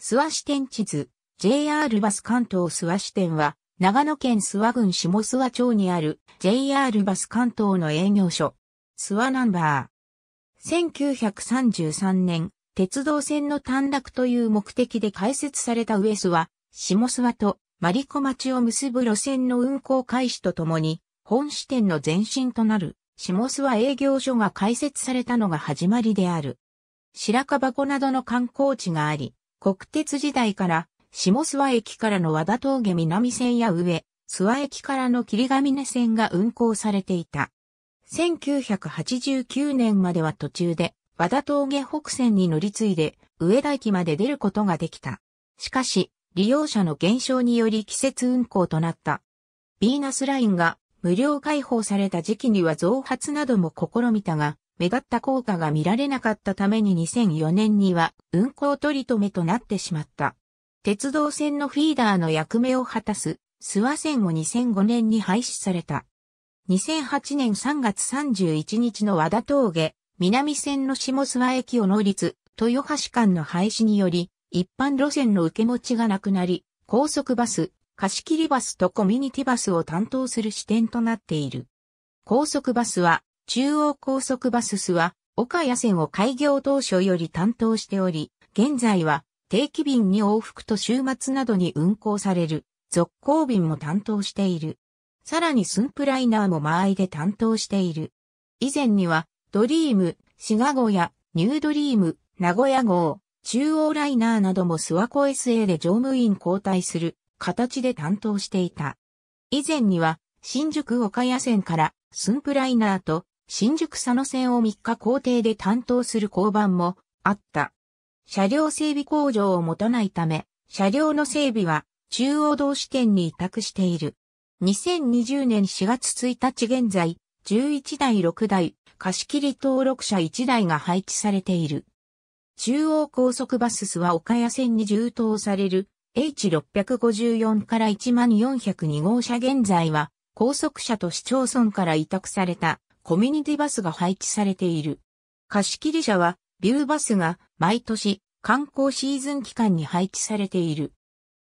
諏訪支店地図、JR バス関東諏訪支店は、長野県諏訪郡下諏訪町にある JR バス関東の営業所。諏訪ナンバー。1933年、鉄道線の短絡という目的で開設された上諏訪、下諏訪とマリコ町を結ぶ路線の運行開始とともに、本支店の前身となる下諏訪営業所が開設されたのが始まりである。白樺湖などの観光地があり、国鉄時代から、下諏訪駅からの和田峠南線や上、諏訪駅からの霧ヶ峰線が運行されていた。1989年までは途中で、和田峠北線に乗り継いで、上田駅まで出ることができた。しかし、利用者の減少により季節運行となった。ビーナスラインが無料開放された時期には増発なども試みたが、目立った効果が見られなかったために2004年には運行取り留めとなってしまった。鉄道線のフィーダーの役目を果たす諏訪線を2005年に廃止された。2008年3月31日の和田峠、南線の下諏訪駅を乗り継、豊橋間の廃止により、一般路線の受け持ちがなくなり、高速バス、貸切バスとコミュニティバスを担当する支店となっている。高速バスは中央高速バススは、岡谷線を開業当初より担当しており、現在は定期便に往復と週末などに運行される、続行便も担当している。さらにスンプライナーも間合いで担当している。以前には、ドリーム、滋賀ゴやニュードリーム、名古屋号、中央ライナーなども諏訪湖 SA で乗務員交代する形で担当していた。以前には、新宿岡谷線からスンプライナーと新宿佐野線を3日工程で担当する交番もあった。車両整備工場を持たないため、車両の整備は中央道支店に委託している。2020年4月1日現在、11台6台、貸切登録車1台が配置されている。中央高速バススは岡谷線に充当される H654 から1 4 0 2号車現在は高速車と市町村から委託されたコミュニティバスが配置されている。貸切車は、ビューバスが毎年観光シーズン期間に配置されている。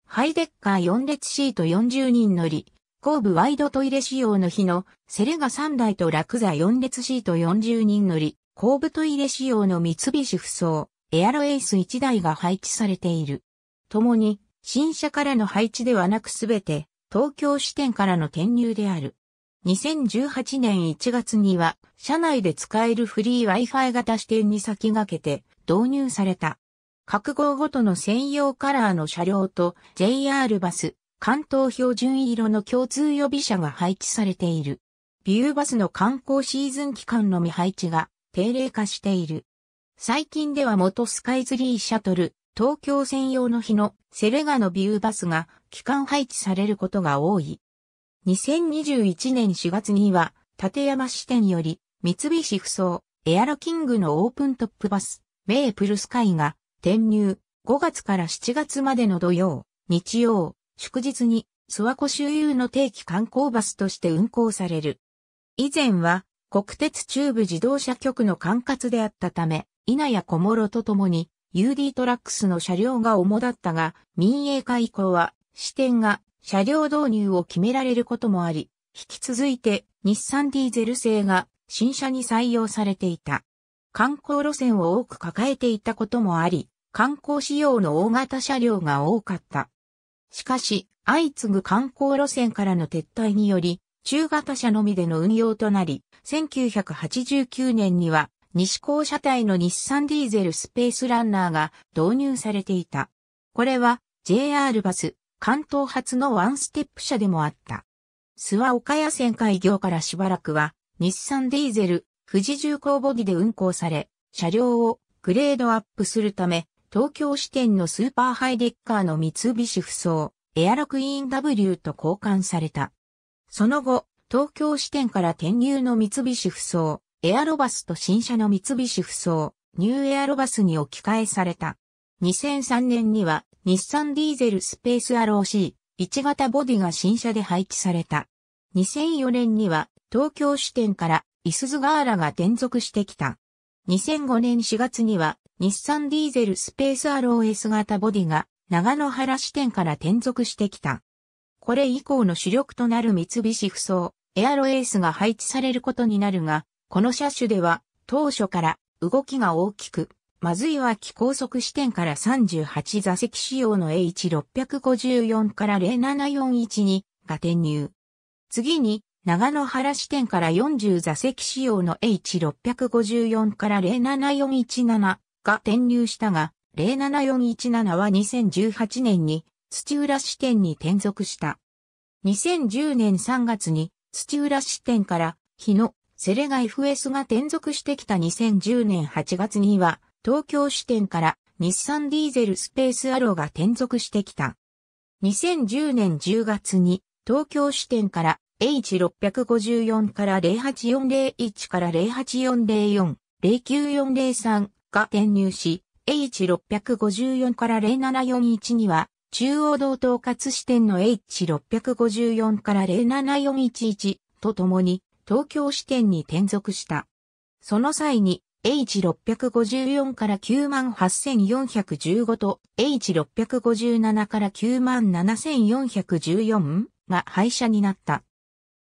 ハイデッカー4列シート40人乗り、後部ワイドトイレ仕様の日のセレガ3台とラクザ4列シート40人乗り、後部トイレ仕様の三菱不走、エアロエース1台が配置されている。共に、新車からの配置ではなくすべて、東京支店からの転入である。2018年1月には、社内で使えるフリー Wi-Fi 型視点に先駆けて導入された。各号ごとの専用カラーの車両と JR バス、関東標準色の共通予備車が配置されている。ビューバスの観光シーズン期間のみ配置が定例化している。最近では元スカイツリーシャトル、東京専用の日のセレガのビューバスが期間配置されることが多い。2021年4月には、立山支店より、三菱ふそう、エアロキングのオープントップバス、メープルスカイが、転入、5月から7月までの土曜、日曜、祝日に、諏訪湖周遊の定期観光バスとして運行される。以前は、国鉄中部自動車局の管轄であったため、稲谷小諸とともに、UD トラックスの車両が主だったが、民営化以降は、支店が車両導入を決められることもあり、引き続いて日産ディーゼル製が新車に採用されていた。観光路線を多く抱えていたこともあり、観光仕様の大型車両が多かった。しかし、相次ぐ観光路線からの撤退により、中型車のみでの運用となり、1989年には西高車体の日産ディーゼルスペースランナーが導入されていた。これは JR バス、関東初のワンステップ車でもあった。諏訪岡谷線開業からしばらくは、日産ディーゼル、富士重工ボディで運行され、車両をグレードアップするため、東京支店のスーパーハイデッカーの三菱不走、エアロクイーン W と交換された。その後、東京支店から転入の三菱不走、エアロバスと新車の三菱不走、ニューエアロバスに置き換えされた。2003年には日産ディーゼルスペースアロー c 1型ボディが新車で配置された。2004年には東京支店からイスズガーラが転属してきた。2005年4月には日産ディーゼルスペースアロー s 型ボディが長野原支店から転属してきた。これ以降の主力となる三菱不走、エアロエースが配置されることになるが、この車種では当初から動きが大きく、まずいは気高速支店から38座席仕様の H654 から07412が転入。次に、長野原支店から40座席仕様の H654 から07417が転入したが、07417は2018年に土浦支店に転属した。2010年3月に土浦支店から日野セレガ FS が転属してきた2010年8月には東京支店から日産ディーゼルスペースアローが転属してきた。2010年10月に東京支店から H654 から08401から08404、09403が転入し、H654 から0741には中央道統括支店の H654 から07411とともに東京支店に転属した。その際に H654 から98415と H657 から97414が廃車になった。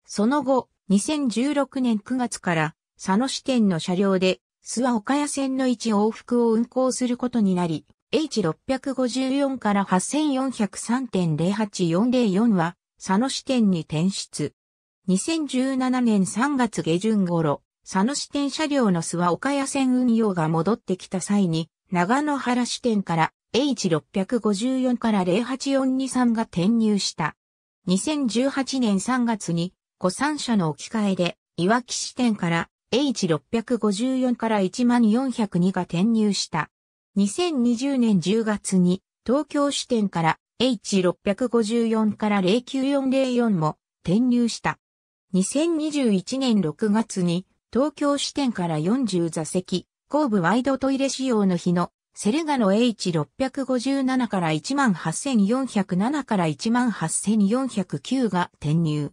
その後、2016年9月から佐野支店の車両で諏訪岡谷線の一往復を運行することになり、H654 から8403.08404は佐野支店に転出。2017年3月下旬頃、佐野支店車両の諏訪岡谷線運用が戻ってきた際に、長野原支店から H654 から08423が転入した。2018年3月に、古参車の置き換えで、岩木支店から H654 から1 4 0 2が転入した。2020年10月に、東京支店から H654 から09404も転入した。2021年6月に東京支店から40座席、後部ワイドトイレ仕様の日の、セルガの H657 から18407から18409が転入。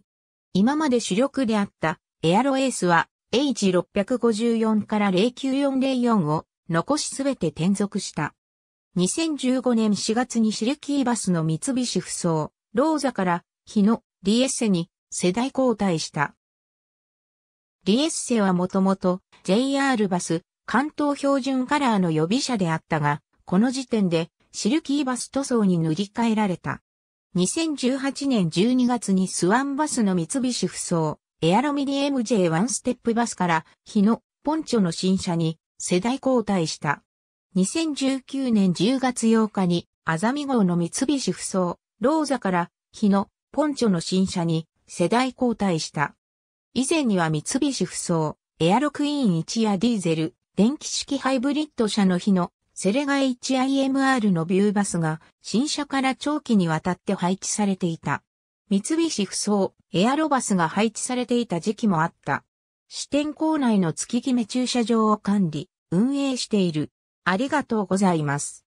今まで主力であったエアロエースは H654 から09404を残しすべて転属した。2015年4月にシルキーバスの三菱不走、ローザから日野、リエッセに世代交代した。リエッセはもともと JR バス関東標準カラーの予備車であったが、この時点でシルキーバス塗装に塗り替えられた。2018年12月にスワンバスの三菱不走、エアロミリ MJ1 ステップバスから日野ポンチョの新車に世代交代した。2019年10月8日にアザミ号の三菱不走、ローザから日野ポンチョの新車に世代交代した。以前には三菱不走、エアロクイーン1やディーゼル、電気式ハイブリッド車の日のセレガ 1IMR のビューバスが新車から長期にわたって配置されていた。三菱不走、エアロバスが配置されていた時期もあった。支店構内の月決め駐車場を管理、運営している。ありがとうございます。